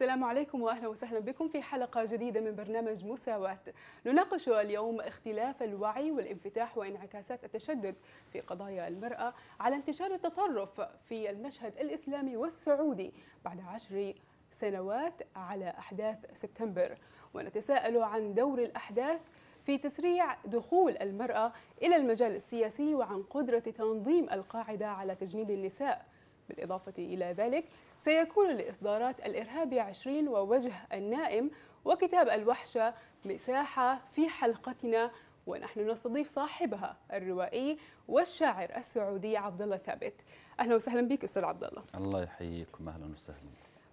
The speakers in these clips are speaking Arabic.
السلام عليكم واهلا وسهلا بكم في حلقه جديده من برنامج مساواه. نناقش اليوم اختلاف الوعي والانفتاح وانعكاسات التشدد في قضايا المراه على انتشار التطرف في المشهد الاسلامي والسعودي بعد عشر سنوات على احداث سبتمبر ونتساءل عن دور الاحداث في تسريع دخول المراه الى المجال السياسي وعن قدره تنظيم القاعده على تجنيد النساء بالاضافه الى ذلك سيكون لإصدارات الإرهاب 20 ووجه النائم وكتاب الوحشة مساحة في حلقتنا ونحن نستضيف صاحبها الروائي والشاعر السعودي عبد الله ثابت اهلا وسهلا بك استاذ عبد الله الله يحييكم اهلا وسهلا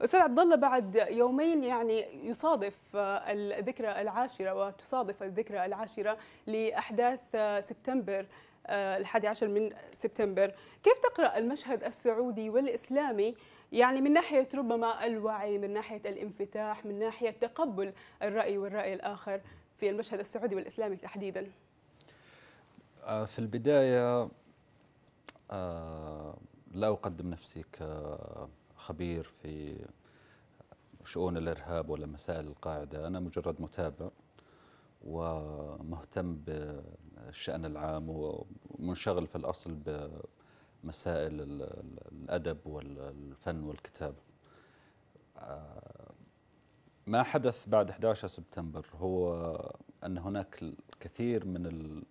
استاذ عبد الله بعد يومين يعني يصادف الذكرى العاشره وتصادف الذكرى العاشره لاحداث سبتمبر الحادي عشر من سبتمبر كيف تقرا المشهد السعودي والاسلامي يعني من ناحية ربما الوعي من ناحية الانفتاح من ناحية تقبل الرأي والرأي الآخر في المشهد السعودي والإسلامي تحديدا آه، في البداية آه، لا أقدم نفسي كخبير في شؤون الإرهاب ولا مسائل القاعدة أنا مجرد متابع ومهتم بالشأن العام ومنشغل في الأصل مسائل الأدب والفن والكتابة آه، ما حدث بعد 11 سبتمبر هو أن هناك الكثير من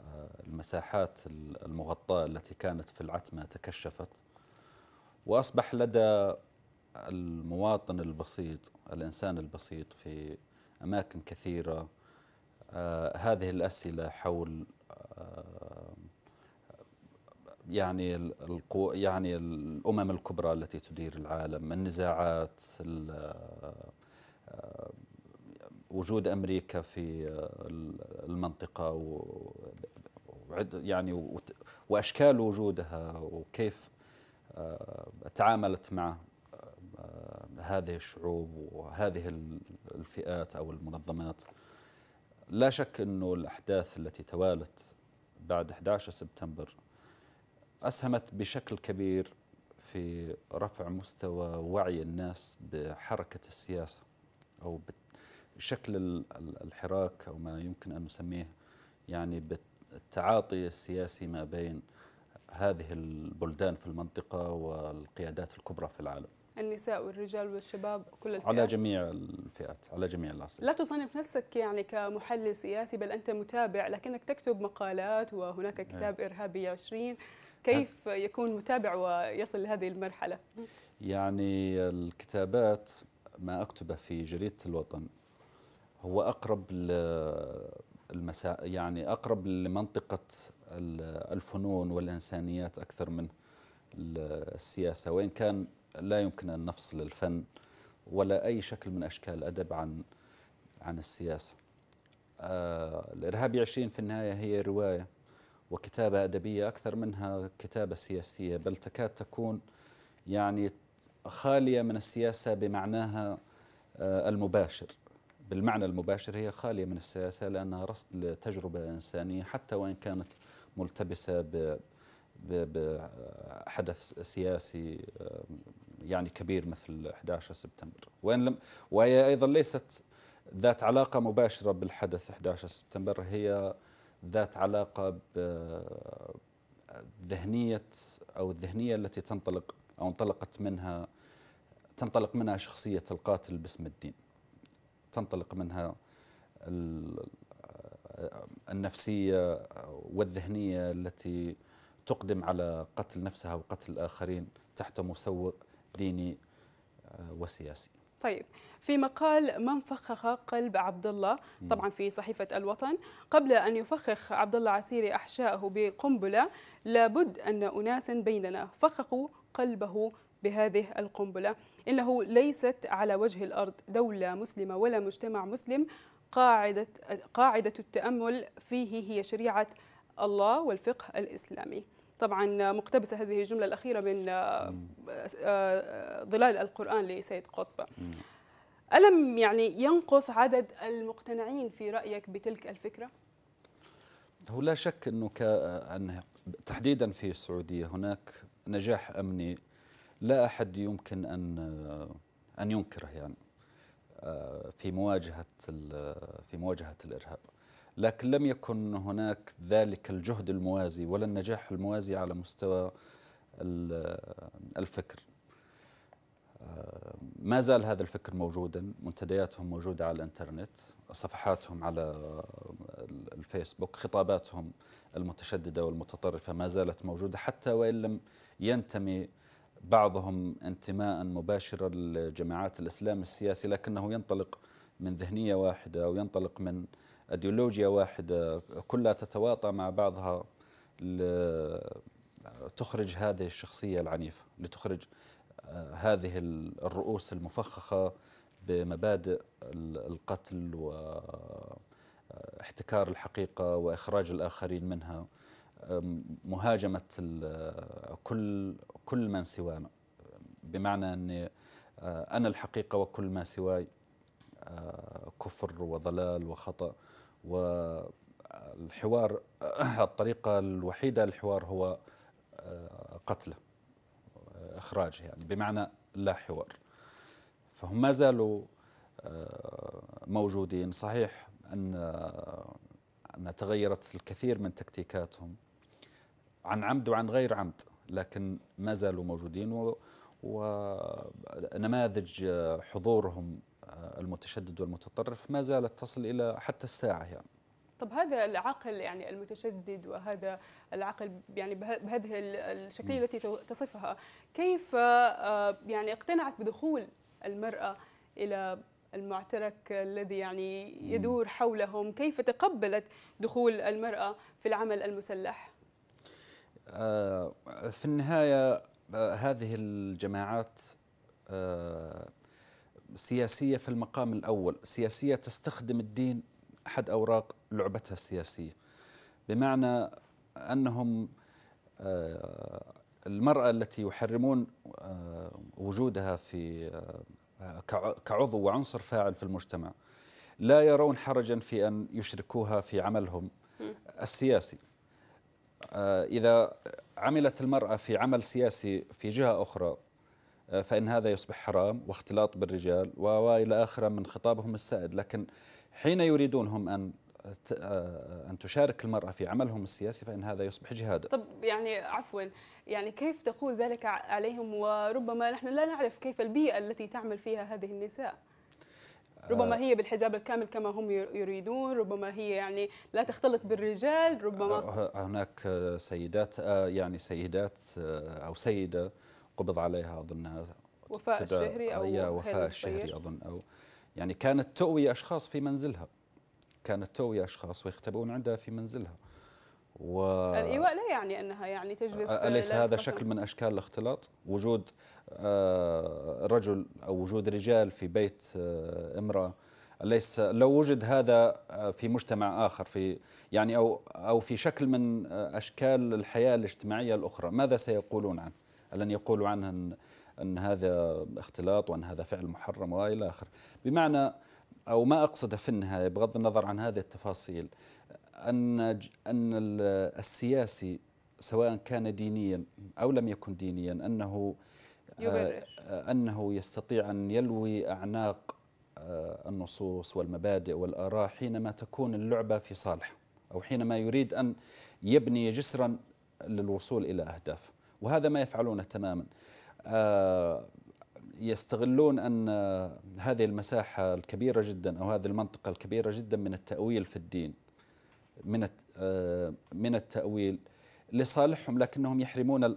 آه، المساحات المغطاة التي كانت في العتمة تكشفت وأصبح لدى المواطن البسيط الإنسان البسيط في أماكن كثيرة آه، هذه الأسئلة حول يعني القو يعني الامم الكبرى التي تدير العالم النزاعات آه، وجود امريكا في آه، المنطقه يعني واشكال وجودها وكيف آه، تعاملت مع هذه الشعوب وهذه الفئات او المنظمات لا شك انه الاحداث التي توالت بعد 11 سبتمبر أسهمت بشكل كبير في رفع مستوى وعي الناس بحركة السياسة أو بشكل الحراك أو ما يمكن أن نسميه يعني بالتعاطي السياسي ما بين هذه البلدان في المنطقة والقيادات الكبرى في العالم النساء والرجال والشباب كل الفئات على جميع الفئات على جميع الأصل لا تصنف نفسك يعني كمحلل سياسي بل أنت متابع لكنك تكتب مقالات وهناك نعم. كتاب إرهابي 20 كيف يكون متابع ويصل لهذه المرحلة؟ يعني الكتابات ما أكتبه في جريدة الوطن هو أقرب المسا يعني أقرب لمنطقة الفنون والإنسانيات أكثر من السياسة وإن كان لا يمكن أن نفصل الفن ولا أي شكل من أشكال الأدب عن عن السياسة آه الإرهابي 20 في النهاية هي رواية وكتابة أدبية أكثر منها كتابة سياسية بل تكاد تكون يعني خالية من السياسة بمعناها آه، المباشر بالمعنى المباشر هي خالية من السياسة لأنها رصد لتجربة إنسانية حتى وإن كانت ملتبسة ب بحدث سياسي آه، يعني كبير مثل 11 سبتمبر وإن لم وهي أيضا ليست ذات علاقة مباشرة بالحدث 11 سبتمبر هي ذات علاقة بذهنية أو الذهنية التي تنطلق أو انطلقت منها تنطلق منها شخصية القاتل باسم الدين تنطلق منها النفسية والذهنية التي تقدم على قتل نفسها وقتل الآخرين تحت مسوق ديني آه، وسياسي طيب في مقال من فخخ قلب عبد الله طبعا في صحيفة الوطن قبل أن يفخخ عبد الله عسيري أحشائه بقنبلة لابد أن اناسا بيننا فخخوا قلبه بهذه القنبلة إنه ليست على وجه الأرض دولة مسلمة ولا مجتمع مسلم قاعدة, قاعدة التأمل فيه هي شريعة الله والفقه الإسلامي طبعا مقتبسة هذه الجملة الأخيرة من آه، آه، آه، ظلال القرآن لسيد قطب ألم يعني ينقص عدد المقتنعين في رأيك بتلك الفكرة؟ هو لا شك أنه ك... أنه تحديدا في السعودية هناك نجاح أمني لا أحد يمكن أن أن ينكره يعني في مواجهة في مواجهة الإرهاب لكن لم يكن هناك ذلك الجهد الموازي ولا النجاح الموازي على مستوى الفكر آه، ما زال هذا الفكر موجودا منتدياتهم موجودة على الإنترنت صفحاتهم على الفيسبوك خطاباتهم المتشددة والمتطرفة ما زالت موجودة حتى وإن لم ينتمي بعضهم انتماء مباشرا لجماعات الإسلام السياسي لكنه ينطلق من ذهنية واحدة وينطلق من أيديولوجيا واحدة آه، كلها تتواطى مع بعضها لتخرج آه، هذه الشخصية العنيفة لتخرج آه، هذه الرؤوس المفخخة بمبادئ القتل واحتكار الحقيقة وإخراج الآخرين منها مهاجمة كل كل من سوانا بمعنى أني أنا الحقيقة وكل ما سواي كفر وضلال وخطأ والحوار الطريقة الوحيدة للحوار هو آه، قتله آه، إخراج يعني بمعنى لا حوار فهم ما زالوا آه، موجودين صحيح أن أن تغيرت الكثير من تكتيكاتهم عن عمد وعن غير عمد لكن ما زالوا موجودين ونماذج حضورهم المتشدد والمتطرف ما زالت تصل إلى حتى الساعة يعني طب هذا العقل يعني المتشدد وهذا العقل يعني بهذه الشكلية التي تصفها كيف آه، يعني اقتنعت بدخول المرأة إلى المعترك الذي يعني يدور حولهم كيف تقبلت دخول المرأة في العمل المسلح؟ آه، في النهاية آه، هذه الجماعات سياسية في المقام الأول سياسية تستخدم الدين أحد أوراق لعبتها السياسية بمعنى أنهم آه، المرأة التي يحرمون آه، وجودها في آه، كعضو وعنصر فاعل في المجتمع لا يرون حرجا في أن يشركوها في عملهم السياسي إذا عملت المرأة في عمل سياسي في جهة أخرى فإن هذا يصبح حرام واختلاط بالرجال وإلى آخره من خطابهم السائد لكن حين يريدون هم أن آه، أن تشارك المرأة في عملهم السياسي فإن هذا يصبح جهادا طب يعني عفوا يعني كيف تقول ذلك عليهم وربما نحن لا نعرف كيف البيئة التي تعمل فيها هذه النساء ربما آه. هي بالحجاب الكامل كما هم يريدون ربما هي يعني لا تختلط بالرجال ربما آه، هناك سيدات يعني سيدات أو سيدة قبض عليها اظنها وفاء الشهري او وفاء الشهري اظن او يعني كانت تؤوي اشخاص في منزلها كانت تؤوي اشخاص ويختبئون عندها في منزلها و الايواء لا يعني انها يعني تجلس اليس هذا شكل من اشكال الاختلاط وجود آه، رجل او وجود رجال في بيت آه، امراه ليس لو وجد هذا آه، في مجتمع اخر في يعني او او في شكل من اشكال الحياه الاجتماعيه الاخرى ماذا سيقولون عنه لن يقولوا عنها ان, أن هذا اختلاط وان هذا فعل محرم والى اخره بمعنى او ما اقصده في النهايه بغض النظر عن هذه التفاصيل ان ان السياسي سواء كان دينيا او لم يكن دينيا انه آه، يبرر. آه، انه يستطيع ان يلوي اعناق آه، النصوص والمبادئ والاراء حينما تكون اللعبه في صالحه او حينما يريد ان يبني جسرا للوصول الى اهدافه وهذا ما يفعلونه تماما آه، يستغلون أن هذه المساحة الكبيرة جدا أو هذه المنطقة الكبيرة جدا من التأويل في الدين من آه، من التأويل لصالحهم لكنهم يحرمون آه،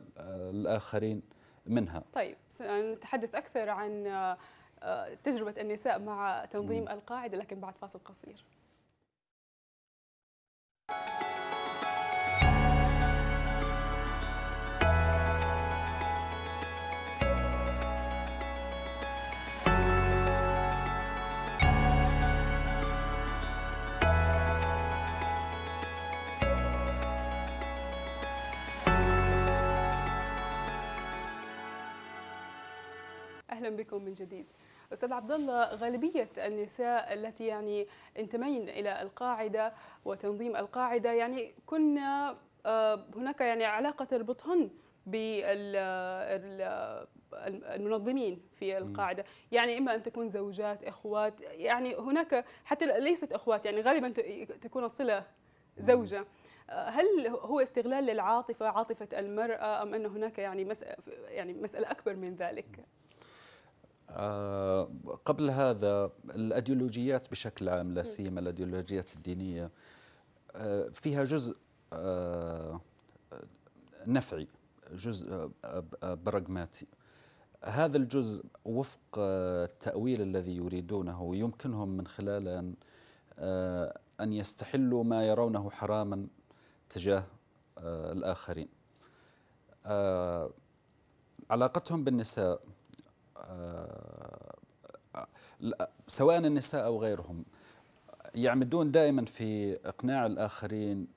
الآخرين منها طيب سنتحدث أكثر عن تجربة النساء مع تنظيم القاعدة لكن بعد فاصل قصير بكم من جديد استاذ عبد الله غالبيه النساء التي يعني انتمين الى القاعده وتنظيم القاعده يعني كنا آه، هناك يعني علاقه تربطهن بالمنظمين في القاعدة يعني إما أن تكون زوجات إخوات يعني هناك حتى ليست إخوات يعني غالبا تكون الصلة زوجة آه، هل هو استغلال للعاطفة عاطفة المرأة أم أن هناك يعني مسألة, يعني مسألة أكبر من ذلك؟ آه، قبل هذا الأيديولوجيات بشكل عام لا سيما الأيديولوجيات الدينية آه، فيها جزء آه، نفعي جزء براغماتي هذا الجزء وفق التأويل الذي يريدونه يمكنهم من خلاله أن أن يستحلوا ما يرونه حراما تجاه الآخرين علاقتهم بالنساء آه، آه، سواء النساء أو غيرهم يعمدون دائما في إقناع الآخرين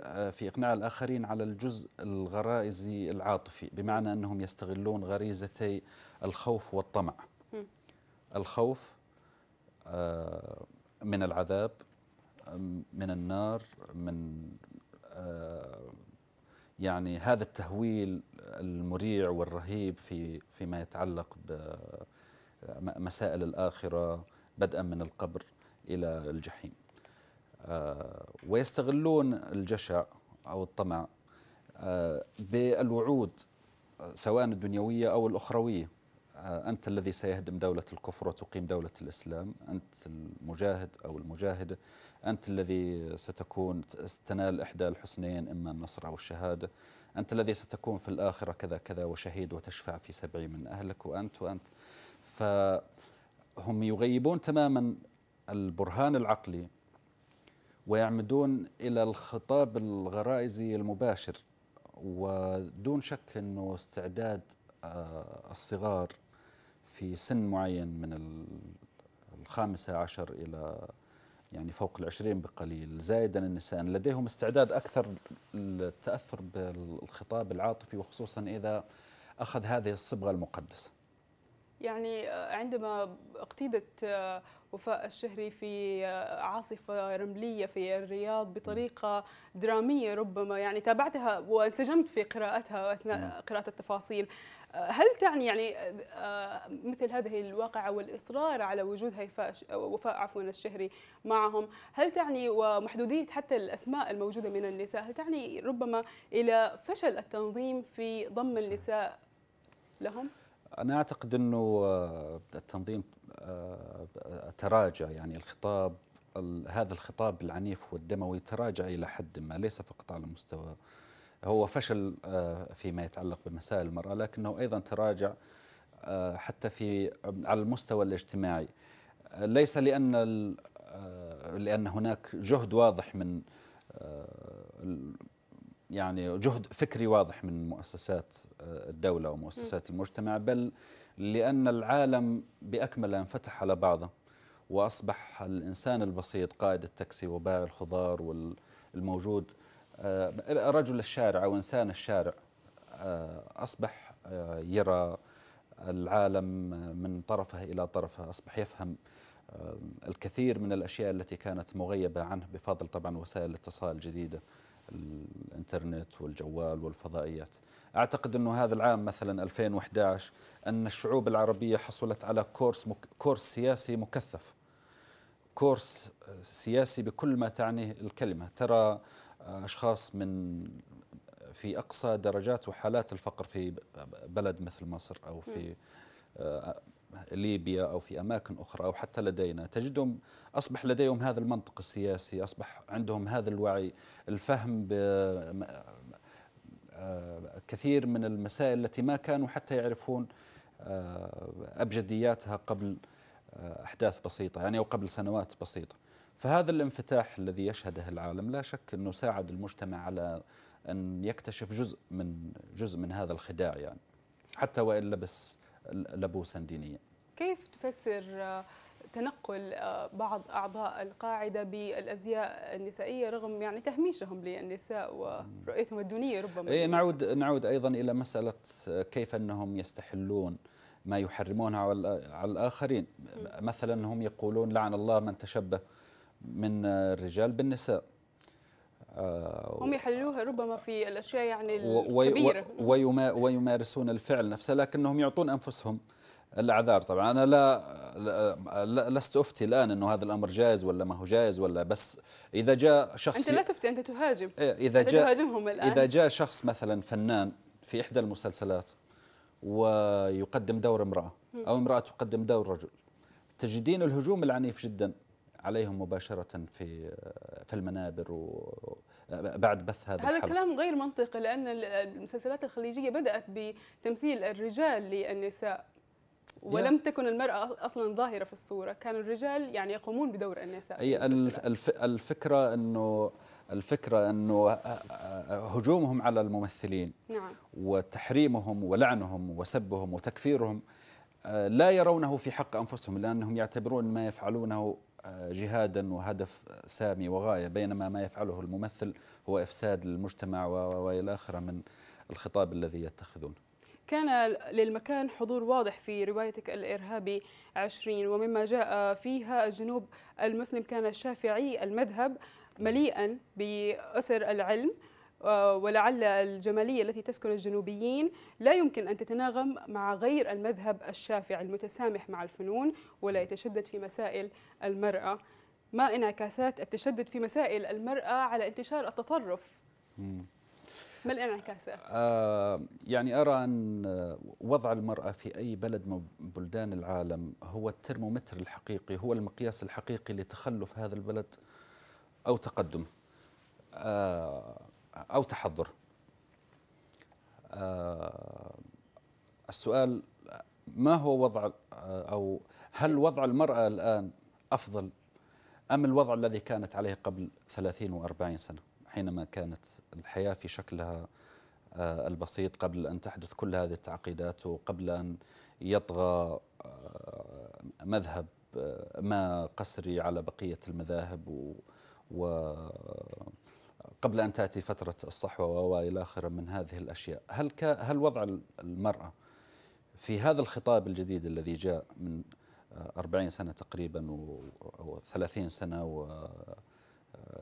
آه، في إقناع الآخرين على الجزء الغرائزي العاطفي بمعنى أنهم يستغلون غريزتي الخوف والطمع الخوف من العذاب من النار من يعني هذا التهويل المريع والرهيب في فيما يتعلق بمسائل الآخرة بدءا من القبر إلى الجحيم آه، ويستغلون الجشع أو الطمع آه، بالوعود سواء الدنيوية أو الأخروية آه، أنت الذي سيهدم دولة الكفر وتقيم دولة الإسلام أنت المجاهد أو المجاهدة أنت الذي ستكون ستنال إحدى الحسنين إما النصر أو الشهادة أنت الذي ستكون في الآخرة كذا كذا وشهيد وتشفع في سبعين من أهلك وأنت وأنت فهم يغيبون تماما البرهان العقلي ويعمدون إلى الخطاب الغرائزي المباشر ودون شك أنه استعداد آه، الصغار في سن معين من الخامسة عشر إلى يعني فوق العشرين بقليل زائدا النساء لديهم استعداد أكثر للتأثر بالخطاب العاطفي وخصوصا إذا أخذ هذه الصبغة المقدسة يعني آه، عندما اقتيدت آه، وفاء الشهري في آه، عاصفة رملية في الرياض بطريقة درامية ربما يعني تابعتها وانسجمت في قراءتها أثناء قراءة التفاصيل هل تعني يعني آه، مثل هذه الواقعة والإصرار على وجود هيفاء وفاء عفوا الشهري معهم هل تعني ومحدودية حتى الأسماء الموجودة من النساء هل تعني ربما إلى فشل التنظيم في ضم النساء لهم؟ أنا أعتقد أنه آه، التنظيم آه، تراجع يعني الخطاب هذا الخطاب العنيف والدموي تراجع إلى حد ما ليس فقط على مستوى هو فشل آه، فيما يتعلق بمسائل المرأة لكنه أيضا تراجع آه، حتى في آه، على المستوى الاجتماعي ليس لأن لأن هناك جهد واضح من يعني جهد فكري واضح من مؤسسات الدولة ومؤسسات المجتمع بل لأن العالم بأكمله انفتح على بعضه وأصبح الإنسان البسيط قائد التاكسي وبائع الخضار والموجود آه، رجل الشارع أو إنسان الشارع آه، أصبح آه، يرى العالم من طرفه إلى طرفه أصبح يفهم الكثير من الأشياء التي كانت مغيبة عنه بفضل طبعا وسائل الاتصال الجديدة الانترنت والجوال والفضائيات أعتقد أنه هذا العام مثلا 2011 أن الشعوب العربية حصلت على كورس, مك... كورس سياسي مكثف كورس سياسي بكل ما تعنيه الكلمة ترى أشخاص من في أقصى درجات وحالات الفقر في بلد مثل مصر أو في آه، ليبيا أو في أماكن أخرى أو حتى لدينا تجدهم أصبح لديهم هذا المنطق السياسي أصبح عندهم هذا الوعي الفهم آه، كثير من المسائل التي ما كانوا حتى يعرفون آه، أبجدياتها قبل أحداث بسيطة يعني أو قبل سنوات بسيطة فهذا الانفتاح الذي يشهده العالم لا شك انه ساعد المجتمع على ان يكتشف جزء من جزء من هذا الخداع يعني حتى وان لبس لبوسا دينيا. كيف تفسر تنقل بعض اعضاء القاعده بالازياء النسائيه رغم يعني تهميشهم للنساء ورؤيتهم الدونيه ربما إيه نعود نعود ايضا الى مساله كيف انهم يستحلون ما يحرمونه على الاخرين مثلا هم يقولون لعن الله من تشبه من الرجال بالنساء آه، هم يحللوها ربما في الاشياء يعني الكبيره ويمارسون الفعل نفسه لكنهم يعطون انفسهم الاعذار طبعا انا لا, لا لست افتي الان انه هذا الامر جائز ولا ما هو جائز ولا بس اذا جاء شخص انت لا تفتي انت تهاجم إيه، اذا جاء تهاجمهم الان اذا جاء شخص مثلا فنان في احدى المسلسلات ويقدم دور امراه او امراه تقدم دور رجل تجدين الهجوم العنيف جدا عليهم مباشرة في في المنابر و بعد بث هذا هذا كلام غير منطقي لأن المسلسلات الخليجية بدأت بتمثيل الرجال للنساء ولم تكن المرأة أصلا ظاهرة في الصورة كان الرجال يعني يقومون بدور النساء هي الفكرة أنه الفكرة أنه آه، آه، آه، هجومهم على الممثلين نعم. وتحريمهم ولعنهم وسبهم وتكفيرهم لا يرونه في حق أنفسهم لأنهم يعتبرون ما يفعلونه جهادا وهدف سامي وغاية بينما ما يفعله الممثل هو إفساد للمجتمع وإلى آخره من الخطاب الذي يتخذونه كان للمكان حضور واضح في روايتك الإرهابي عشرين ومما جاء فيها الجنوب المسلم كان الشافعي المذهب مليئا بأسر العلم آه، ولعل الجمالية التي تسكن الجنوبيين لا يمكن أن تتناغم مع غير المذهب الشافعي المتسامح مع الفنون ولا يتشدد في مسائل المرأة ما انعكاسات التشدد في مسائل المرأة على انتشار التطرف ما الانعكاسات؟ آه يعني أرى أن وضع المرأة في أي بلد من بلدان العالم هو الترمومتر الحقيقي هو المقياس الحقيقي لتخلف هذا البلد أو تقدمه آه أو تحضر آه، السؤال ما هو وضع آه، أو هل وضع المرأة الآن أفضل أم الوضع الذي كانت عليه قبل 30 و40 سنة حينما كانت الحياة في شكلها آه، البسيط قبل أن تحدث كل هذه التعقيدات وقبل أن يطغى مذهب ما قسري على بقية المذاهب و, و قبل أن تأتي فترة الصحوة وإلى آخره من هذه الأشياء هل, هل وضع المرأة في هذا الخطاب الجديد الذي جاء من 40 سنة تقريبا و30 سنة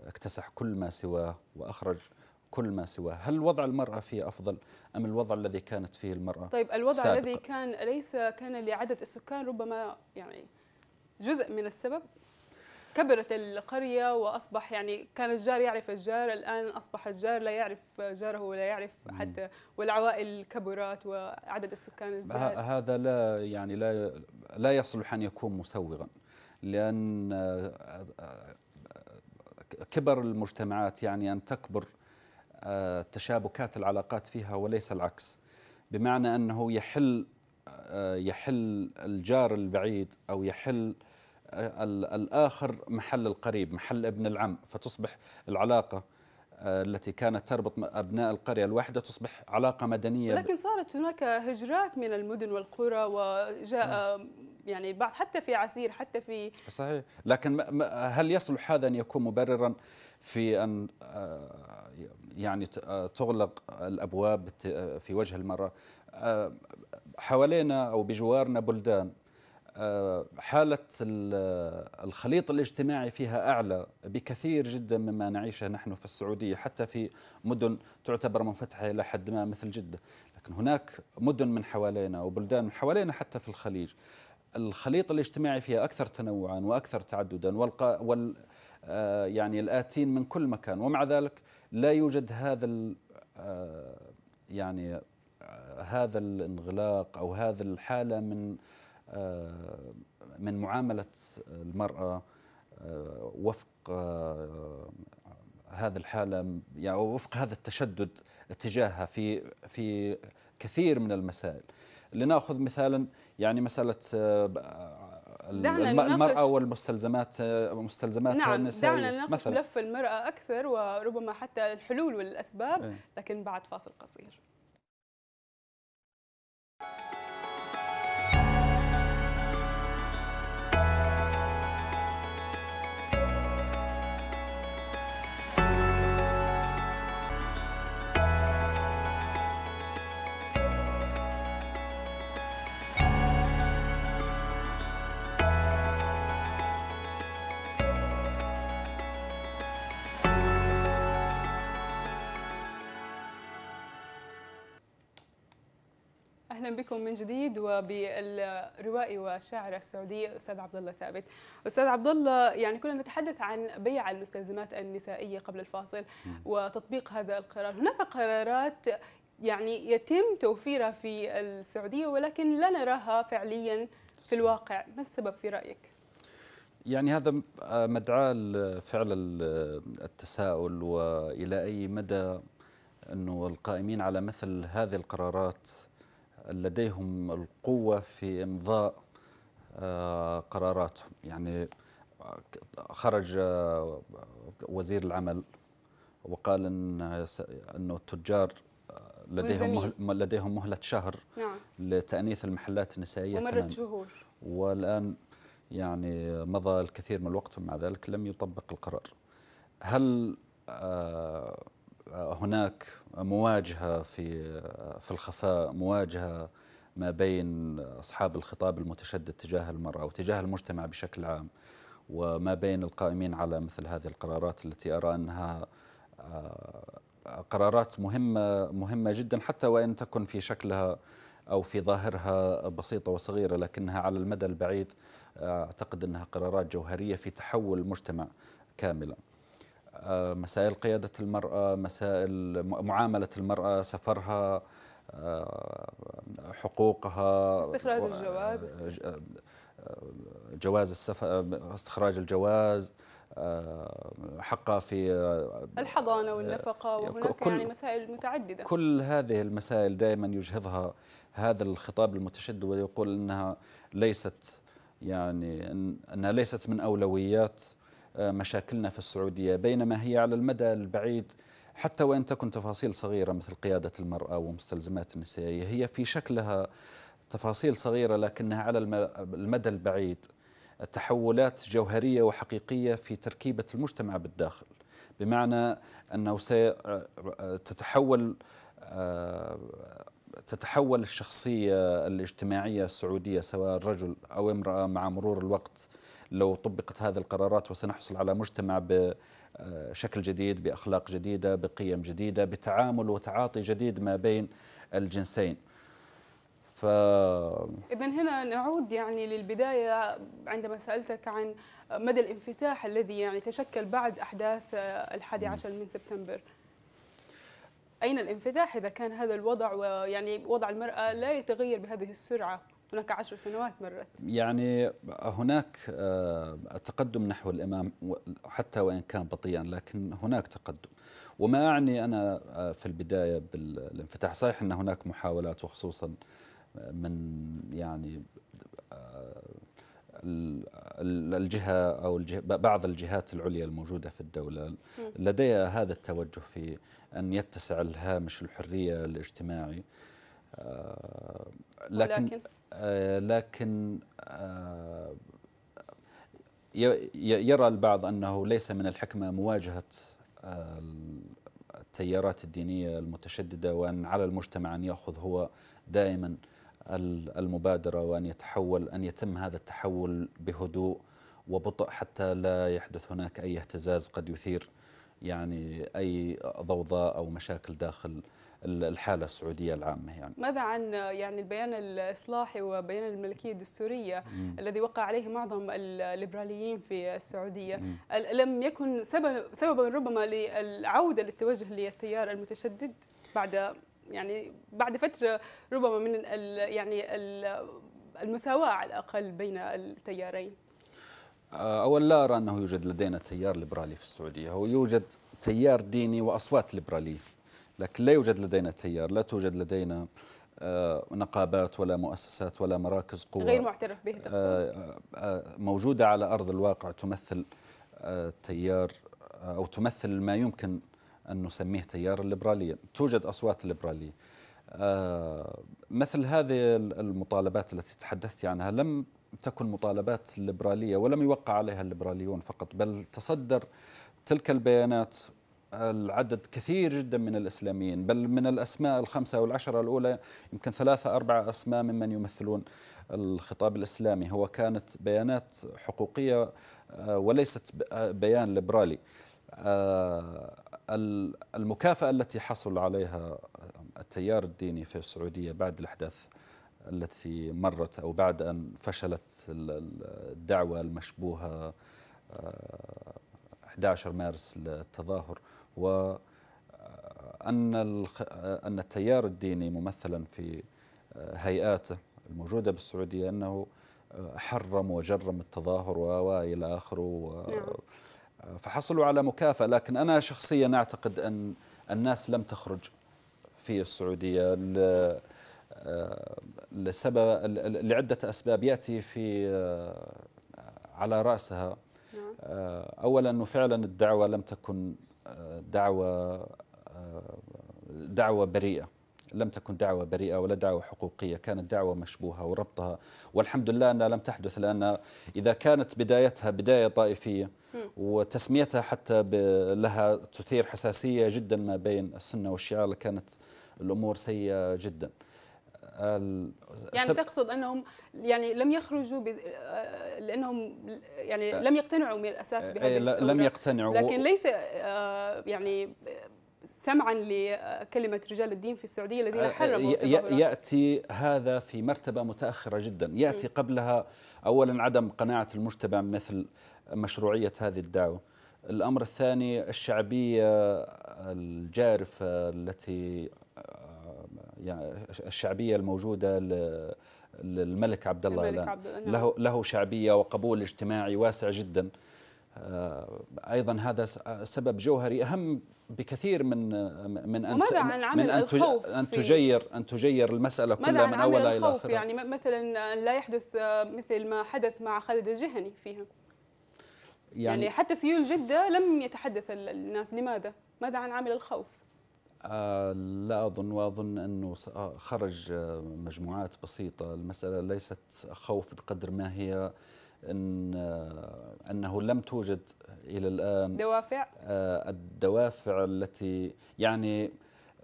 واكتسح كل ما سواه وأخرج كل ما سواه هل وضع المرأة فيه أفضل أم الوضع الذي كانت فيه المرأة طيب الوضع سابقة؟ الذي كان ليس كان لعدد السكان ربما يعني جزء من السبب كبرت القرية وأصبح يعني كان الجار يعرف الجار الآن أصبح الجار لا يعرف جاره ولا يعرف حتى والعوائل كبرت وعدد السكان ازداد هذا لا يعني لا لا يصلح أن يكون مسوغا لأن كبر المجتمعات يعني أن تكبر آه، تشابكات العلاقات فيها وليس العكس بمعنى أنه يحل آه، يحل الجار البعيد أو يحل الآخر محل القريب محل ابن العم فتصبح العلاقة آه، التي كانت تربط أبناء القرية الواحدة تصبح علاقة مدنية لكن صارت هناك هجرات من المدن والقرى وجاء يعني بعض حتى في عسير حتى في صحيح لكن هل يصلح هذا أن يكون مبررا في أن آه، يعني آه، تغلق الأبواب في وجه المرأة حوالينا أو بجوارنا بلدان حالة الخليط الاجتماعي فيها أعلى بكثير جدا مما نعيشه نحن في السعودية حتى في مدن تعتبر منفتحة إلى حد ما مثل جدة لكن هناك مدن من حوالينا وبلدان من حوالينا حتى في الخليج الخليط الاجتماعي فيها أكثر تنوعا وأكثر تعددا وال آه، يعني الآتين من كل مكان ومع ذلك لا يوجد هذا آه، يعني آه، هذا الانغلاق أو هذا الحالة من آه، من معاملة المرأة آه، وفق آه، هذا الحالة يعني وفق هذا التشدد اتجاهها في في كثير من المسائل لنأخذ مثالا يعني مسألة المرأة والمستلزمات مستلزمات نعم النسائية دعنا نناقش مثلا ملف المرأة أكثر وربما حتى الحلول والأسباب إيه. لكن بعد فاصل قصير اهلا بكم من جديد وبالروائي والشاعر السعودي استاذ عبد الله ثابت. استاذ عبد الله يعني كنا نتحدث عن بيع المستلزمات النسائيه قبل الفاصل وتطبيق هذا القرار، هناك قرارات يعني يتم توفيرها في السعوديه ولكن لا نراها فعليا في الواقع، ما السبب في رايك؟ يعني هذا مدعاة فعل التساؤل والى اي مدى انه القائمين على مثل هذه القرارات لديهم القوة في إمضاء آه، قراراتهم يعني خرج آه، وزير العمل وقال إن أنه التجار آه، لديهم مهل لديهم مهلة شهر نعم. لتأنيث المحلات النسائية ومرت شهور والآن يعني مضى الكثير من الوقت ومع ذلك لم يطبق القرار هل آه هناك مواجهة في في الخفاء مواجهة ما بين أصحاب الخطاب المتشدد تجاه المرأة وتجاه المجتمع بشكل عام وما بين القائمين على مثل هذه القرارات التي أرى أنها آه، قرارات مهمة مهمة جدا حتى وإن تكن في شكلها أو في ظاهرها بسيطة وصغيرة لكنها على المدى البعيد آه، أعتقد أنها قرارات جوهرية في تحول المجتمع كاملا آه، مسائل قيادة المرأة مسائل معاملة المرأة سفرها آه، حقوقها استخراج الجواز آه، جواز السفر استخراج الجواز حقها في الحضانة والنفقة وهناك كل يعني مسائل متعددة كل هذه المسائل دائما يجهضها هذا الخطاب المتشدد ويقول أنها ليست يعني أنها ليست من أولويات مشاكلنا في السعودية بينما هي على المدى البعيد حتى وإن تكن تفاصيل صغيرة مثل قيادة المرأة ومستلزمات النسائية هي في شكلها تفاصيل صغيرة لكنها على المدى البعيد تحولات جوهرية وحقيقية في تركيبة المجتمع بالداخل بمعنى أنه ستتحول آه، تتحول الشخصية الاجتماعية السعودية سواء الرجل أو امرأة مع مرور الوقت لو طبقت هذه القرارات وسنحصل على مجتمع بشكل جديد باخلاق جديده بقيم جديده بتعامل وتعاطي جديد ما بين الجنسين ف اذا هنا نعود يعني للبدايه عندما سالتك عن مدى الانفتاح الذي يعني تشكل بعد احداث الحادي عشر من سبتمبر اين الانفتاح اذا كان هذا الوضع ويعني وضع المراه لا يتغير بهذه السرعه هناك عشر سنوات مرت يعني هناك التقدم آه، نحو الامام حتى وان كان بطيئا لكن هناك تقدم وما اعني انا آه، في البدايه بالانفتاح صحيح ان هناك محاولات وخصوصا آه، من يعني الجهه او الجهة بعض الجهات العليا الموجوده في الدوله لديها هذا التوجه في ان يتسع الهامش الحريه الاجتماعي آه، لكن آه، لكن آه، يرى البعض أنه ليس من الحكمة مواجهة التيارات الدينية المتشددة وأن على المجتمع أن يأخذ هو دائما المبادرة وأن يتحول أن يتم هذا التحول بهدوء وبطء حتى لا يحدث هناك أي اهتزاز قد يثير يعني أي ضوضاء أو مشاكل داخل الحالة السعودية العامة يعني ماذا عن يعني البيان الإصلاحي وبيان الملكية الدستورية مم. الذي وقع عليه معظم الليبراليين في السعودية مم. لم يكن سبب سببا ربما للعودة للتوجه للتيار المتشدد بعد يعني بعد فترة ربما من الـ يعني الـ المساواة على الأقل بين التيارين آه، أولا لا أرى أنه يوجد لدينا تيار ليبرالي في السعودية هو يوجد تيار ديني وأصوات ليبرالية لكن لا يوجد لدينا تيار لا توجد لدينا آه، نقابات ولا مؤسسات ولا مراكز قوة غير معترف به تقصد آه، آه، موجودة على أرض الواقع تمثل تيار أو تمثل ما يمكن أن نسميه تيار الليبرالية توجد أصوات الليبرالية مثل هذه المطالبات التي تحدثت عنها لم تكن مطالبات ليبرالية ولم يوقع عليها الليبراليون فقط بل تصدر تلك البيانات العدد كثير جدا من الإسلاميين بل من الأسماء الخمسة والعشرة الأولى يمكن ثلاثة أربعة أسماء ممن يمثلون الخطاب الإسلامي هو كانت بيانات حقوقية آه، وليست آه، بيان ليبرالي آه، المكافأة التي حصل عليها التيار الديني في السعودية بعد الأحداث التي مرت أو بعد أن فشلت الدعوة المشبوهة 11 مارس للتظاهر وأن أن التيار الديني ممثلا في آه، هيئاته الموجودة بالسعودية أنه آه، حرم وجرم التظاهر وإلى آخره نعم. آه، فحصلوا على مكافأة لكن أنا شخصيا أعتقد أن الناس لم تخرج في السعودية لسبب لعدة أسباب يأتي في على رأسها نعم. أولا أنه فعلا الدعوة لم تكن دعوة دعوة بريئة لم تكن دعوة بريئة ولا دعوة حقوقية كانت دعوة مشبوهة وربطها والحمد لله أنها لم تحدث لأن إذا كانت بدايتها بداية طائفية وتسميتها حتى لها تثير حساسية جدا ما بين السنة والشيعة كانت الأمور سيئة جدا يعني سب... تقصد انهم يعني لم يخرجوا ب... آه، لانهم يعني آه، لم يقتنعوا من الاساس آه، بهذه إيه، لم يقتنعوا لكن ليس يعني سمعا لكلمه رجال الدين في السعوديه الذين حرموا ياتي هذا في مرتبه متاخره جدا، ياتي قبلها اولا عدم قناعه المجتمع مثل مشروعيه هذه الدعوه. الامر الثاني الشعبيه الجارفه التي يعني الشعبيه الموجوده للملك عبد الله نعم. له له شعبيه وقبول اجتماعي واسع جدا آه، ايضا هذا سبب جوهري اهم بكثير من من ان وماذا عن عمل من أن الخوف ان تجير ان تجير المساله كلها من اولها الى اخرها يعني مثلا لا يحدث آه، مثل ما حدث مع خالد الجهني فيها يعني, يعني حتى سيول جده لم يتحدث الناس لماذا ماذا عن عامل الخوف آه لا أظن وأظن أنه آه، خرج آه، مجموعات بسيطة المسألة ليست خوف بقدر ما هي إن آه، أنه لم توجد إلى الآن دوافع الدوافع التي يعني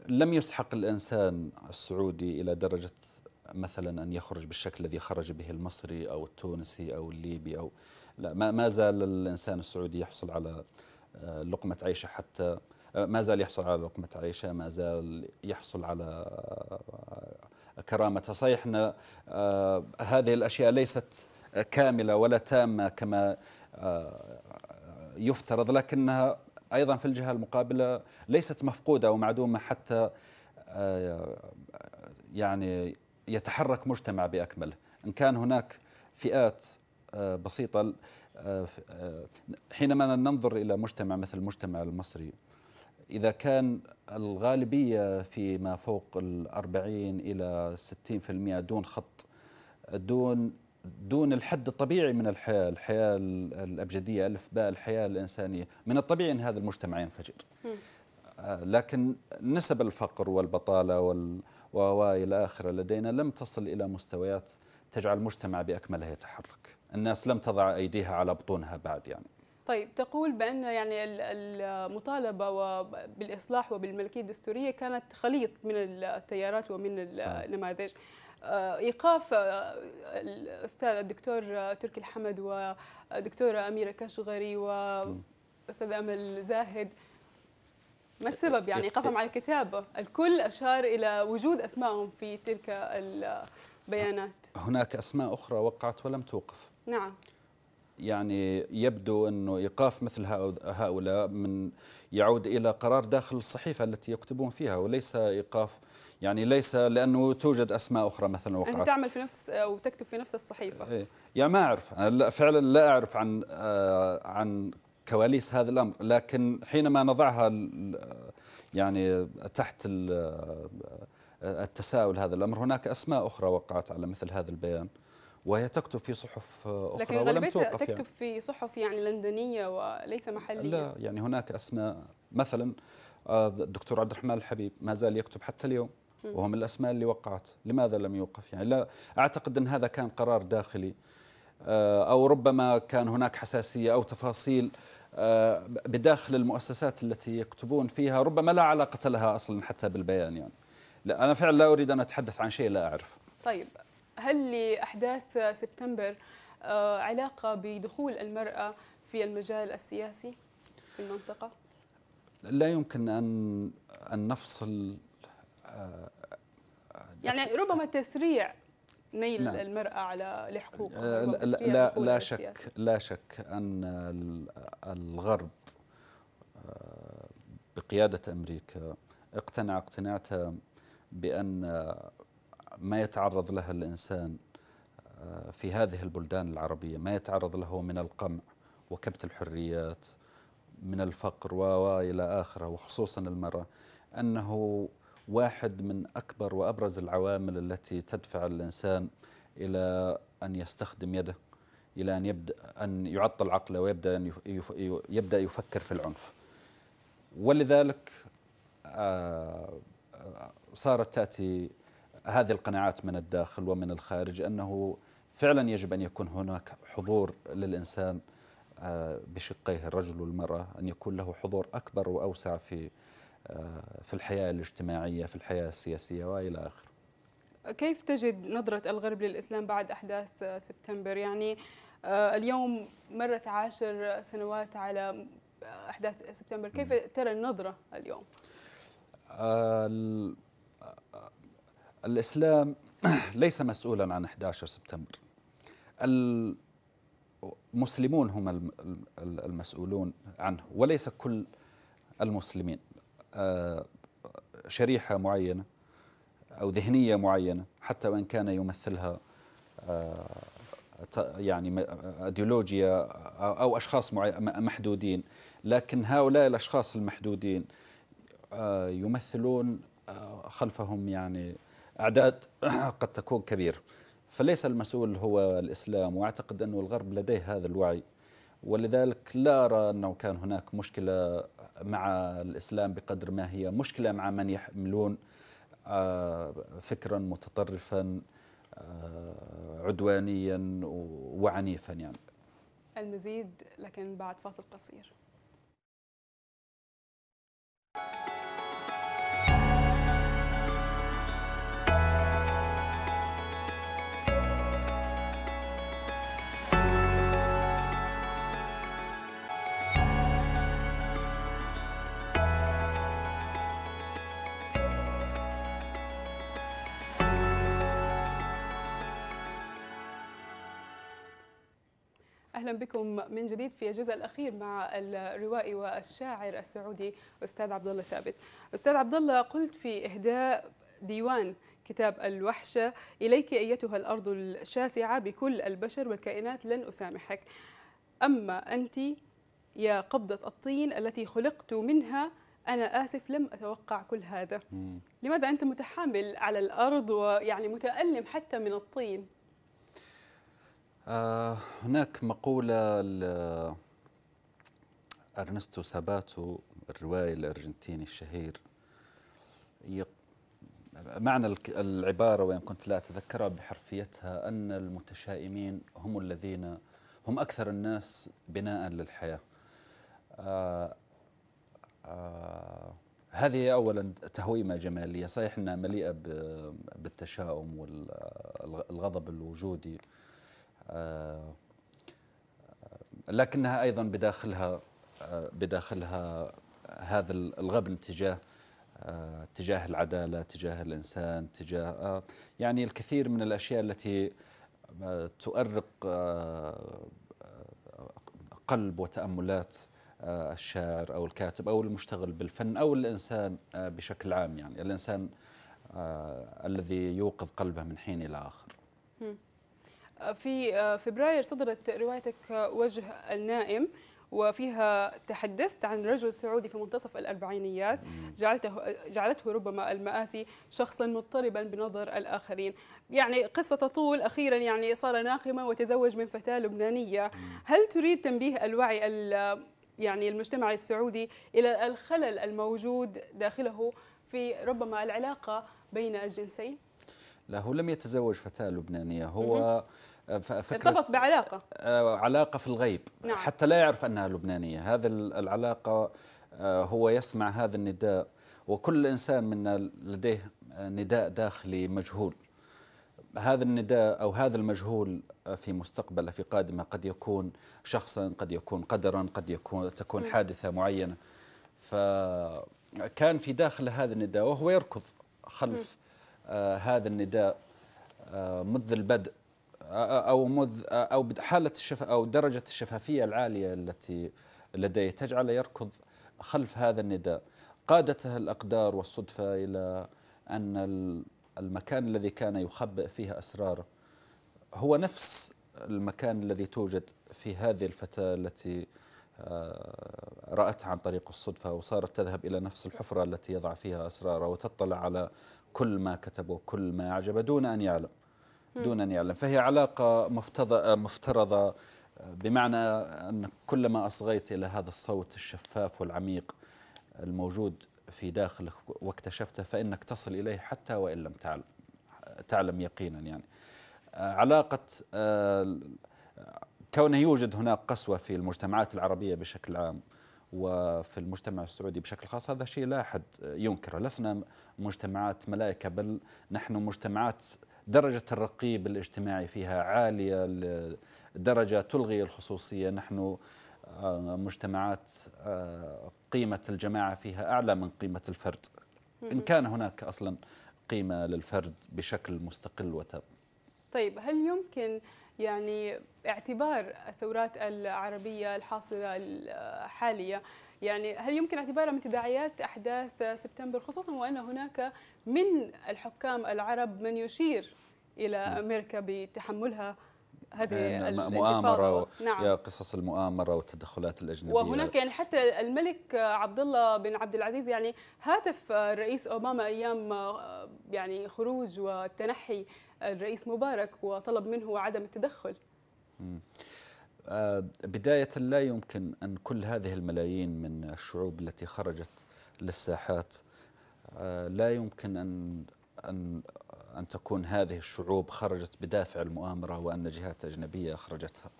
لم يسحق الإنسان السعودي إلى درجة مثلا أن يخرج بالشكل الذي خرج به المصري أو التونسي أو الليبي أو لا ما زال الإنسان السعودي يحصل على لقمة عيشه حتى ما زال يحصل على لقمة عيشه ما زال يحصل على آه، كرامته صحيح أن آه، هذه الأشياء ليست كاملة ولا تامة كما آه، يفترض لكنها أيضا في الجهة المقابلة ليست مفقودة ومعدومة حتى يعني يتحرك مجتمع بأكمله إن كان هناك فئات بسيطة حينما ننظر إلى مجتمع مثل المجتمع المصري إذا كان الغالبية فيما فوق الأربعين إلى ستين في المئة دون خط دون دون الحد الطبيعي من الحياة الحياة الأبجدية ألف باء الحياة الإنسانية من الطبيعي أن هذا المجتمع ينفجر آه، لكن نسب الفقر والبطالة وإلى آخره لدينا لم تصل إلى مستويات تجعل المجتمع بأكمله يتحرك الناس لم تضع أيديها على بطونها بعد يعني طيب تقول بأن يعني المطالبة بالإصلاح وبالملكية الدستورية كانت خليط من التيارات ومن النماذج آه، ايقاف آه، الاستاذ الدكتور تركي الحمد ودكتوره اميره كشغري واستاذ امل زاهد ما السبب يعني ايقافهم على الكتابه؟ الكل اشار الى وجود اسمائهم في تلك البيانات هناك اسماء اخرى وقعت ولم توقف نعم يعني يبدو أنه إيقاف مثل هؤلاء من يعود إلى قرار داخل الصحيفة التي يكتبون فيها وليس إيقاف يعني ليس لانه توجد اسماء اخرى مثلا وقعت انت تعمل في نفس وتكتب في نفس الصحيفه إيه. يعني ما اعرف أنا لا فعلا لا اعرف عن آه، عن كواليس هذا الامر لكن حينما نضعها يعني تحت آه، التساؤل هذا الامر هناك اسماء اخرى وقعت على مثل هذا البيان وهي تكتب في صحف أخرى لكن ولم توقف يعني. تكتب يعني. في صحف يعني لندنية وليس محلية لا يعني هناك أسماء مثلا آه، الدكتور عبد الرحمن الحبيب ما زال يكتب حتى اليوم وهو من الأسماء اللي وقعت لماذا لم يوقف يعني لا أعتقد أن هذا كان قرار داخلي آه، أو ربما كان هناك حساسية أو تفاصيل آه، بداخل المؤسسات التي يكتبون فيها ربما لا علاقة لها أصلا حتى بالبيان يعني لا أنا فعلا لا أريد أن أتحدث عن شيء لا أعرفه طيب هل لأحداث سبتمبر آه، علاقة بدخول المرأة في المجال السياسي في المنطقة؟ لا يمكن أن أن نفصل آه، يعني ربما تسريع نيل نعم. المرأة على لحقوقها آه، لا لا, لا شك لا شك أن الغرب بقيادة أمريكا اقتنع اقتناعته بأن ما يتعرض له الإنسان آه، في هذه البلدان العربية ما يتعرض له من القمع وكبت الحريات من الفقر وإلى آخره وخصوصا المرأة أنه واحد من أكبر وأبرز العوامل التي تدفع الإنسان إلى أن يستخدم يده إلى أن يبدأ أن يعطل عقله ويبدأ أن يبدأ يفكر في العنف ولذلك آه، آه، صارت تأتي هذه القناعات من الداخل ومن الخارج أنه فعلا يجب أن يكون هناك حضور للإنسان آه، بشقيه الرجل والمرأة أن يكون له حضور أكبر وأوسع في آه، في الحياة الاجتماعية في الحياة السياسية وإلى آخره كيف تجد نظرة الغرب للإسلام بعد أحداث سبتمبر يعني آه، اليوم مرت عشر سنوات على أحداث سبتمبر كيف ترى النظرة اليوم الإسلام ليس مسؤولا عن 11 سبتمبر المسلمون هم المسؤولون عنه وليس كل المسلمين آه، شريحة معينة أو ذهنية معينة حتى وإن كان يمثلها آه، يعني أديولوجيا أو أشخاص محدودين لكن هؤلاء الأشخاص المحدودين آه، يمثلون خلفهم يعني أعداد قد تكون كبيرة فليس المسؤول هو الإسلام وأعتقد أن الغرب لديه هذا الوعي ولذلك لا أرى أنه كان هناك مشكلة مع الإسلام بقدر ما هي مشكلة مع من يحملون آه، فكرا متطرفا آه، عدوانيا وعنيفا يعني المزيد لكن بعد فاصل قصير اهلا بكم من جديد في الجزء الاخير مع الروائي والشاعر السعودي استاذ عبد الله ثابت. استاذ عبد الله قلت في اهداء ديوان كتاب الوحشه اليك ايتها الارض الشاسعه بكل البشر والكائنات لن اسامحك. اما انت يا قبضه الطين التي خلقت منها أنا آسف لم أتوقع كل هذا لماذا أنت متحامل على الأرض ويعني متألم حتى من الطين آه، هناك مقولة أرنستو ساباتو الروائي الأرجنتيني الشهير معنى العبارة وإن كنت لا أتذكرها بحرفيتها أن المتشائمين هم الذين هم أكثر الناس بناء للحياة آه آه هذه أولا تهويمة جمالية صحيح أنها مليئة بالتشاؤم والغضب الوجودي آه، آه، لكنها ايضا بداخلها آه، بداخلها هذا الغبن تجاه تجاه العداله، تجاه الانسان، تجاه يعني الكثير من الاشياء التي تؤرق قلب وتاملات الشاعر او الكاتب او المشتغل بالفن او الانسان بشكل عام يعني الانسان الذي يوقظ قلبه من حين الى اخر. في آه، فبراير صدرت روايتك آه، وجه النائم وفيها تحدثت عن رجل سعودي في منتصف الأربعينيات جعلته, آه، جعلته ربما المآسي شخصا مضطربا بنظر الآخرين يعني قصة تطول أخيرا يعني صار ناقما وتزوج من فتاة لبنانية هل تريد تنبيه الوعي يعني المجتمع السعودي إلى الخلل الموجود داخله في ربما العلاقة بين الجنسين؟ لا هو لم يتزوج فتاة لبنانية هو آه، ارتبط بعلاقة آه، علاقة في الغيب نعم. حتى لا يعرف أنها لبنانية هذا العلاقة آه، هو يسمع هذا النداء وكل إنسان منا لديه نداء داخلي مجهول هذا النداء أو هذا المجهول في مستقبله في قادمة قد يكون شخصا قد يكون قدرا قد يكون تكون نعم. حادثة معينة فكان في داخل هذا النداء وهو يركض خلف آه هذا النداء آه منذ البدء او مذ او حاله الشف او درجه الشفافيه العاليه التي لديه تجعله يركض خلف هذا النداء قادته الاقدار والصدفه الى ان المكان الذي كان يخبئ فيه اسراره هو نفس المكان الذي توجد في هذه الفتاه التي رأت عن طريق الصدفة وصارت تذهب إلى نفس الحفرة التي يضع فيها أسراره وتطلع على كل ما كتبه كل ما أعجبه دون أن يعلم دون أن يعلم فهي علاقة مفترضة بمعنى أن كلما أصغيت إلى هذا الصوت الشفاف والعميق الموجود في داخلك واكتشفته فإنك تصل إليه حتى وإن لم تعلم تعلم يقينا يعني علاقة كونه يوجد هناك قسوة في المجتمعات العربية بشكل عام وفي المجتمع السعودي بشكل خاص هذا شيء لا أحد ينكره لسنا مجتمعات ملائكة بل نحن مجتمعات درجة الرقيب الاجتماعي فيها عالية درجة تلغي الخصوصية نحن آه، مجتمعات آه، قيمة الجماعة فيها أعلى من قيمة الفرد إن كان هناك أصلا قيمة للفرد بشكل مستقل وتام طيب هل يمكن يعني اعتبار الثورات العربية الحاصلة الحالية آه، يعني هل يمكن اعتبارها من تداعيات أحداث سبتمبر خصوصا وأن هناك من الحكام العرب من يشير إلى نعم. أمريكا بتحملها هذه آه، و... نعم. يا قصص المؤامره والتدخلات الاجنبيه وهناك يعني حتى الملك عبد الله بن عبد العزيز يعني هاتف الرئيس اوباما ايام آه، يعني خروج وتنحي آه، الرئيس مبارك وطلب منه عدم التدخل م. آه، بداية لا يمكن أن كل هذه الملايين من الشعوب التي خرجت للساحات آه، لا يمكن أن أن أن تكون هذه الشعوب خرجت بدافع المؤامرة وأن جهات أجنبية أخرجتها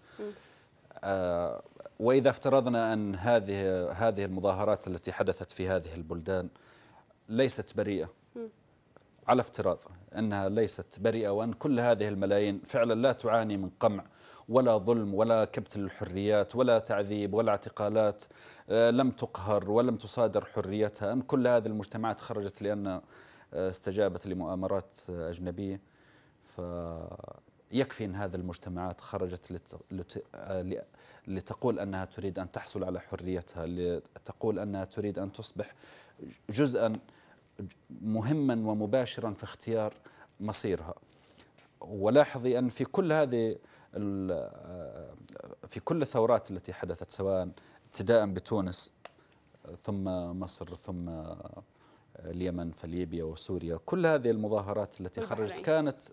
آه، وإذا افترضنا أن هذه هذه المظاهرات التي حدثت في هذه البلدان ليست بريئة على افتراض أنها ليست بريئة وأن كل هذه الملايين فعلا لا تعاني من قمع ولا ظلم ولا كبت للحريات ولا تعذيب ولا اعتقالات آه، لم تقهر ولم تصادر حريتها أن كل هذه المجتمعات خرجت لأن آه، استجابت لمؤامرات آه، أجنبية فيكفي أن هذه المجتمعات خرجت لتقول أنها تريد أن تحصل على حريتها لتقول أنها تريد أن تصبح جزءا مهما ومباشرا في اختيار مصيرها ولاحظي أن في كل هذه آه، في كل الثورات التي حدثت سواء ابتداء بتونس ثم مصر ثم آه، اليمن فليبيا وسوريا كل هذه المظاهرات التي خرجت كانت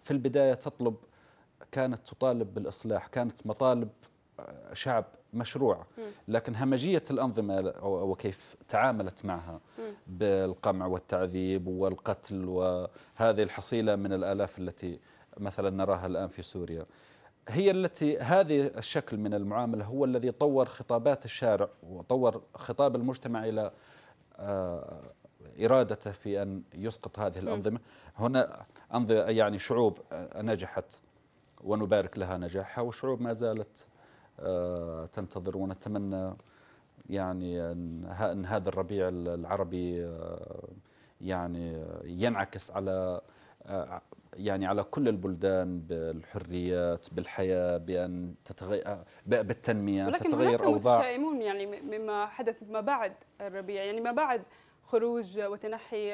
في البداية تطلب كانت تطالب بالإصلاح كانت مطالب آه، شعب مشروع لكن همجية الأنظمة وكيف تعاملت معها بالقمع والتعذيب والقتل وهذه الحصيلة من الآلاف التي مثلا نراها الآن في سوريا هي التي هذه الشكل من المعامله هو الذي طور خطابات الشارع وطور خطاب المجتمع الى آه، ارادته في ان يسقط هذه الانظمه هنا انظمه يعني شعوب آه، نجحت ونبارك لها نجاحها وشعوب ما زالت آه، تنتظر ونتمنى يعني ان هذا الربيع العربي يعني ينعكس على يعني على كل البلدان بالحريات بالحياة بأن تتغير بالتنمية ولكن تتغير أوضاع متشائمون يعني مما حدث ما بعد الربيع يعني ما بعد خروج وتنحي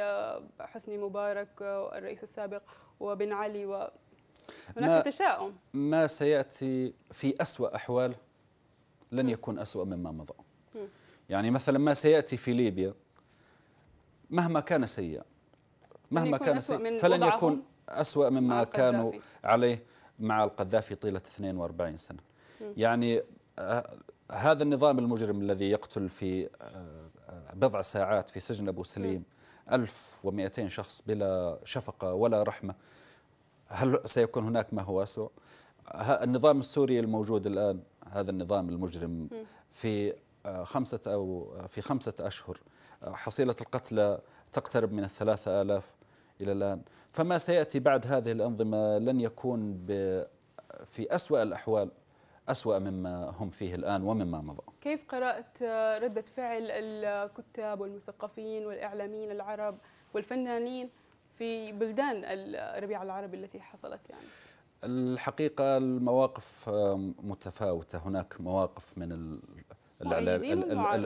حسني مبارك الرئيس السابق وبن علي و هناك تشاؤم ما سيأتي في أسوأ أحوال لن يكون أسوأ مما مضى يعني مثلا ما سيأتي في ليبيا مهما كان سيئا مهما كان فلن يكون أسوأ مما كانوا عليه مع القذافي طيلة 42 سنة م. يعني آه، هذا النظام المجرم الذي يقتل في آه، بضع ساعات في سجن أبو سليم 1200 شخص بلا شفقة ولا رحمة هل سيكون هناك ما هو أسوأ؟ النظام السوري الموجود الآن هذا النظام المجرم في آه، خمسة أو في خمسة أشهر حصيلة القتلى تقترب من الثلاثة آلاف إلى الآن فما سيأتي بعد هذه الأنظمة لن يكون في أسوأ الأحوال أسوأ مما هم فيه الآن ومما مضى كيف قرأت ردة فعل الكتاب والمثقفين والإعلاميين العرب والفنانين في بلدان الربيع العربي التي حصلت يعني؟ الحقيقة المواقف متفاوتة هناك مواقف من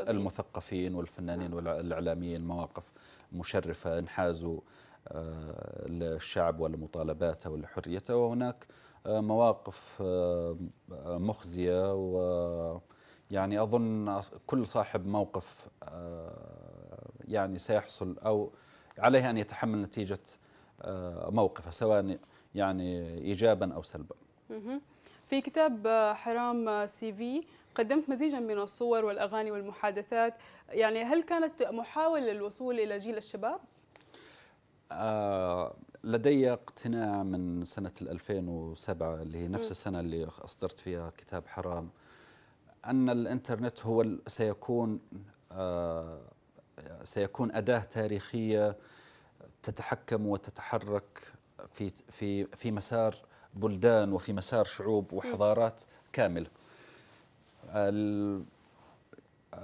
المثقفين والفنانين نعم. والإعلاميين مواقف مشرفة انحازوا آه، للشعب ولمطالباته ولحريته وهناك آه، مواقف آه، مخزية و يعني أظن كل صاحب موقف يعني سيحصل أو عليه أن يتحمل نتيجة موقفه سواء يعني إيجابا أو سلبا في كتاب حرام سي في قدمت مزيجا من الصور والأغاني والمحادثات يعني هل كانت محاولة للوصول إلى جيل الشباب؟ آه، لدي اقتناع من سنة 2007 اللي هي نفس السنة اللي أصدرت فيها كتاب حرام أن الإنترنت هو سيكون آه، سيكون أداة تاريخية تتحكم وتتحرك في في في مسار بلدان وفي مسار شعوب وحضارات كاملة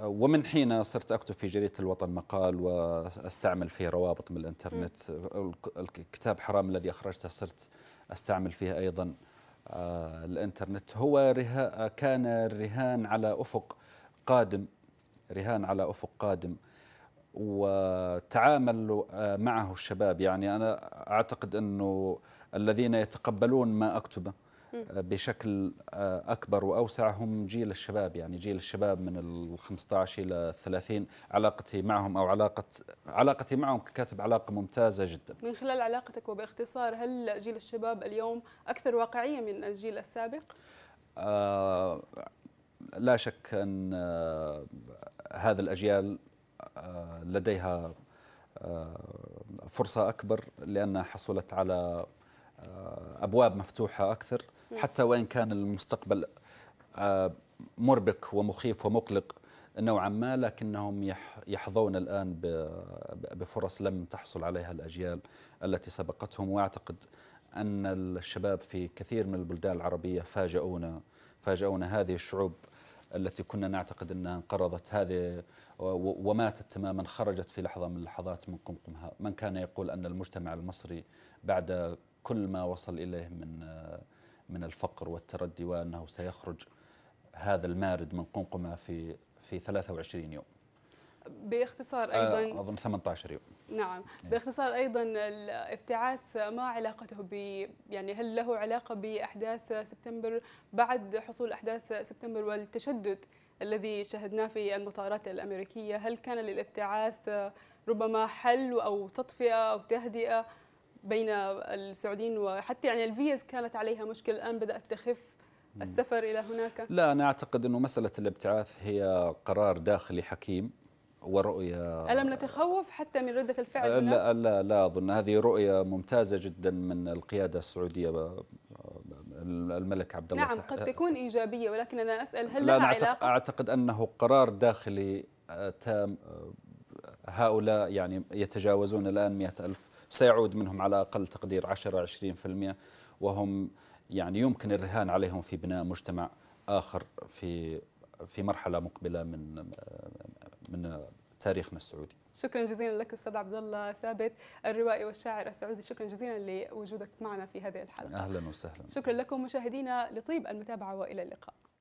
ومن حين صرت أكتب في جريدة الوطن مقال وأستعمل فيه روابط من الإنترنت الكتاب حرام الذي أخرجته صرت أستعمل فيه أيضا آه، الإنترنت هو كان رهان على أفق قادم رهان على أفق قادم وتعامل آه، معه الشباب يعني أنا أعتقد أنه الذين يتقبلون ما أكتبه آه، بشكل آه، أكبر وأوسع هم جيل الشباب يعني جيل الشباب من ال 15 إلى 30 علاقتي معهم أو علاقة علاقتي معهم ككاتب علاقة ممتازة جدا من خلال علاقتك وباختصار هل جيل الشباب اليوم أكثر واقعية من الجيل السابق؟ آه لا شك أن آه هذا الأجيال آه لديها آه، فرصة أكبر لأنها حصلت على أبواب مفتوحة أكثر حتى وإن كان المستقبل آه، مربك ومخيف ومقلق نوعا ما لكنهم يحظون الآن بفرص لم تحصل عليها الأجيال التي سبقتهم وأعتقد أن الشباب في كثير من البلدان العربية فاجأونا فاجأونا هذه الشعوب التي كنا نعتقد أنها انقرضت هذه وماتت تماما خرجت في لحظة من اللحظات من قمقمها من كان يقول أن المجتمع المصري بعد كل ما وصل إليه من آه، من الفقر والتردي وأنه سيخرج هذا المارد من قنقمة في في 23 يوم باختصار ايضا آه، اظن 18 يوم نعم إيه. باختصار ايضا الابتعاث ما علاقته ب يعني هل له علاقه باحداث سبتمبر بعد حصول احداث سبتمبر والتشدد الذي شهدناه في المطارات الامريكيه هل كان للابتعاث ربما حل او تطفئه او تهدئه بين السعوديين وحتى يعني الفيز كانت عليها مشكله الان بدات تخف السفر الى هناك لا انا اعتقد انه مساله الابتعاث هي قرار داخلي حكيم ورؤيه الم نتخوف حتى من رده الفعل أه، لا لا لا اظن هذه رؤيه ممتازه جدا من القياده السعوديه الملك عبد الله نعم تح... قد تكون ايجابيه ولكن انا اسال هل لا لها أعتقد علاقه اعتقد انه قرار داخلي أه، تام أه، هؤلاء يعني يتجاوزون الان 100 ألف سيعود منهم على أقل تقدير 10 20% وهم يعني يمكن الرهان عليهم في بناء مجتمع آخر في في مرحلة مقبلة من من تاريخنا السعودي شكرا جزيلا لك استاذ عبد الله ثابت الروائي والشاعر السعودي شكرا جزيلا لوجودك معنا في هذه الحلقه اهلا وسهلا شكرا لكم مشاهدينا لطيب المتابعه والى اللقاء